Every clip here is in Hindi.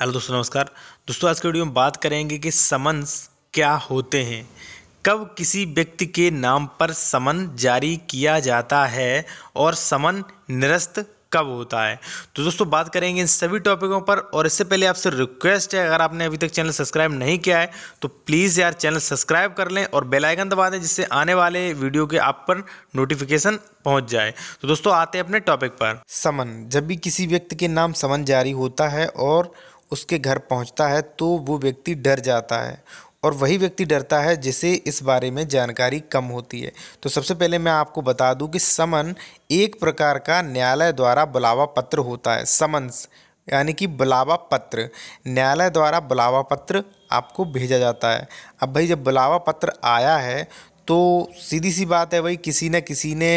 हेलो दोस्तों नमस्कार दोस्तों आज के वीडियो में बात करेंगे कि समन्स क्या होते हैं कब किसी व्यक्ति के नाम पर समन जारी किया जाता है और समन निरस्त कब होता है तो दोस्तों बात करेंगे इन सभी टॉपिकों पर और इससे पहले आपसे रिक्वेस्ट है अगर आपने अभी तक चैनल सब्सक्राइब नहीं किया है तो प्लीज़ यार चैनल सब्सक्राइब कर लें और बेल आइकन दबा दें जिससे आने वाले वीडियो के आप पर नोटिफिकेशन पहुंच जाए तो दोस्तों आते हैं अपने टॉपिक पर समन जब भी किसी व्यक्ति के नाम समन जारी होता है और उसके घर पहुंचता है तो वो व्यक्ति डर जाता है और वही व्यक्ति डरता है जिसे इस बारे में जानकारी कम होती है तो सबसे पहले मैं आपको बता दूं कि समन एक प्रकार का न्यायालय द्वारा बुलावा पत्र होता है समन्स यानी कि बुलावा पत्र न्यायालय द्वारा बुलावा पत्र आपको भेजा जाता है अब भाई जब बुलावा पत्र आया है तो सीधी सी बात है भाई किसी न किसी ने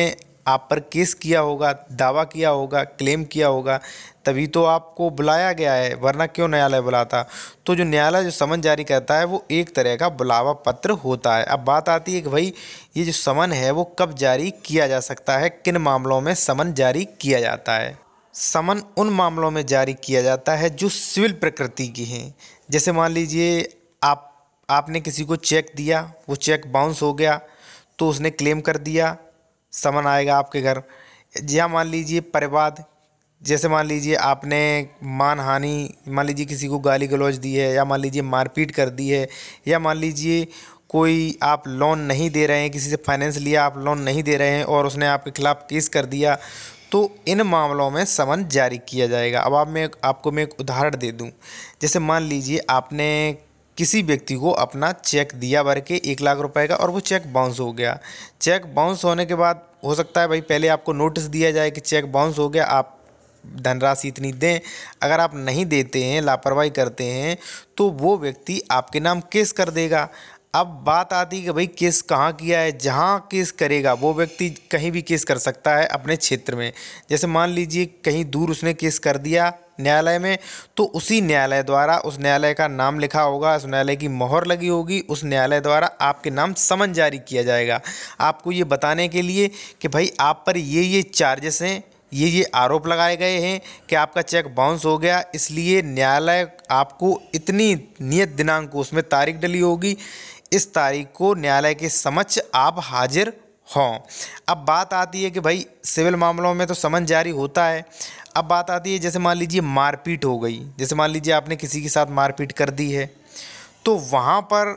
आप पर केस किया होगा दावा किया होगा क्लेम किया होगा तभी तो आपको बुलाया गया है वरना क्यों न्यायालय बुलाता तो जो न्यायालय जो समन जारी करता है वो एक तरह का बुलावा पत्र होता है अब बात आती है कि भाई ये जो समन है वो कब जारी किया जा सकता है किन मामलों में समन जारी किया जाता है समन उन मामलों में जारी किया जाता है जो सिविल प्रकृति की हैं जैसे मान लीजिए आप आपने किसी को चेक दिया वो चेक बाउंस हो गया तो उसने क्लेम कर दिया समन आएगा आपके घर या हाँ, मान लीजिए परिवाद जैसे मान लीजिए आपने मान हानि मान लीजिए किसी को गाली गलौज दी है या मान लीजिए मारपीट कर दी है या मान लीजिए कोई आप लोन नहीं दे रहे हैं किसी से फाइनेंस लिया आप लोन नहीं दे रहे हैं और उसने आपके खिलाफ़ केस कर दिया तो इन मामलों में समन जारी किया जाएगा अब आप मैं आपको मैं एक उदाहरण दे दूं जैसे मान लीजिए आपने किसी व्यक्ति को अपना चेक दिया भर के एक लाख रुपए का और वो चेक बाउंस हो गया चेक बाउंस होने के बाद हो सकता है भाई पहले आपको नोटिस दिया जाए कि चेक बाउंस हो गया आप धनराशि इतनी दें अगर आप नहीं देते हैं लापरवाही करते हैं तो वो व्यक्ति आपके नाम केस कर देगा अब बात आती कि भाई केस कहाँ किया है जहाँ केस करेगा वो व्यक्ति कहीं भी केस कर सकता है अपने क्षेत्र में जैसे मान लीजिए कहीं दूर उसने केस कर दिया न्यायालय में तो उसी न्यायालय द्वारा उस न्यायालय का नाम लिखा होगा उस न्यायालय की मोहर लगी होगी उस न्यायालय द्वारा आपके नाम समन जारी किया जाएगा आपको ये बताने के लिए कि भाई आप पर ये ये चार्जेस हैं ये ये आरोप लगाए गए हैं कि आपका चेक बाउंस हो गया इसलिए न्यायालय आपको इतनी नियत दिनांक को उसमें तारीख डली होगी इस तारीख को न्यायालय के समक्ष आप हाजिर हों अब बात आती है कि भाई सिविल मामलों में तो समन जारी होता है अब बात आती है जैसे मान लीजिए मारपीट हो गई जैसे मान लीजिए आपने किसी के साथ मारपीट कर दी है तो वहाँ पर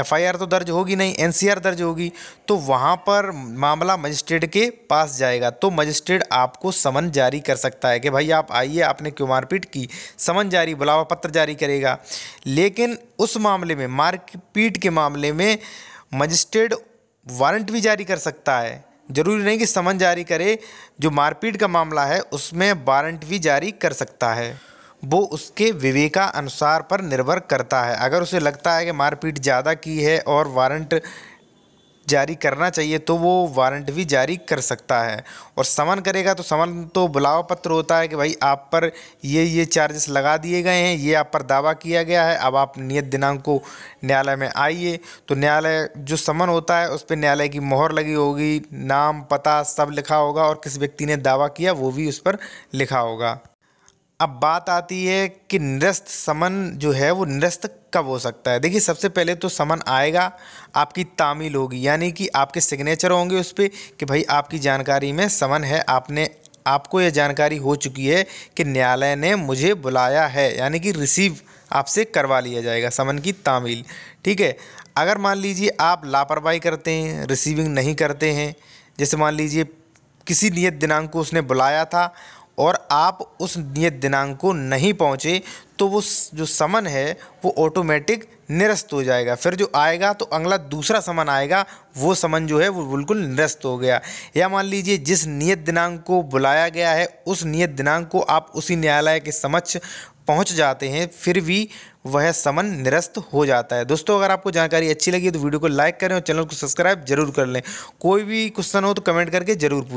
एफआईआर तो दर्ज होगी नहीं एनसीआर दर्ज होगी तो वहाँ पर मामला मजिस्ट्रेट के पास जाएगा तो मजिस्ट्रेट आपको समन जारी कर सकता है कि भाई आप आइए आपने क्यों मारपीट की समन जारी बुलावा पत्र जारी करेगा लेकिन उस मामले में मारपीट के मामले में मजिस्ट्रेट वारंट भी जारी कर सकता है जरूरी नहीं कि समन जारी करे जो मारपीट का मामला है उसमें वारंट भी जारी कर सकता है वो उसके विवेका अनुसार पर निर्भर करता है अगर उसे लगता है कि मारपीट ज़्यादा की है और वारंट जारी करना चाहिए तो वो वारंट भी जारी कर सकता है और समन करेगा तो समन तो बुलावा पत्र होता है कि भाई आप पर ये ये चार्जेस लगा दिए गए हैं ये आप पर दावा किया गया है अब आप नियत दिनांक को न्यायालय में आइए तो न्यायालय जो समन होता है उस पर न्यायालय की मोहर लगी होगी नाम पता सब लिखा होगा और किस व्यक्ति ने दावा किया वो भी उस पर लिखा होगा अब बात आती है कि निरस्त समन जो है वो निरस्त कब हो सकता है देखिए सबसे पहले तो समन आएगा आपकी तामील होगी यानी कि आपके सिग्नेचर होंगे उस पर कि भाई आपकी जानकारी में समन है आपने आपको यह जानकारी हो चुकी है कि न्यायालय ने मुझे बुलाया है यानी कि रिसीव आपसे करवा लिया जाएगा समन की तामील ठीक है अगर मान लीजिए आप लापरवाही करते हैं रिसीविंग नहीं करते हैं जैसे मान लीजिए किसी नियत दिनांक को उसने बुलाया था और आप उस नियत दिनांक को नहीं पहुँचे तो वो जो समन है वो ऑटोमेटिक निरस्त हो जाएगा फिर जो आएगा तो अगला दूसरा समन आएगा वो समन जो है वो बिल्कुल निरस्त हो गया या मान लीजिए जिस नियत दिनांक को बुलाया गया है उस नियत दिनांक को आप उसी न्यायालय के समक्ष पहुंच जाते हैं फिर भी वह समन निरस्त हो जाता है दोस्तों अगर आपको जानकारी अच्छी लगी तो वीडियो को लाइक करें और चैनल को सब्सक्राइब जरूर कर लें कोई भी क्वेश्चन हो तो कमेंट करके जरूर पूछें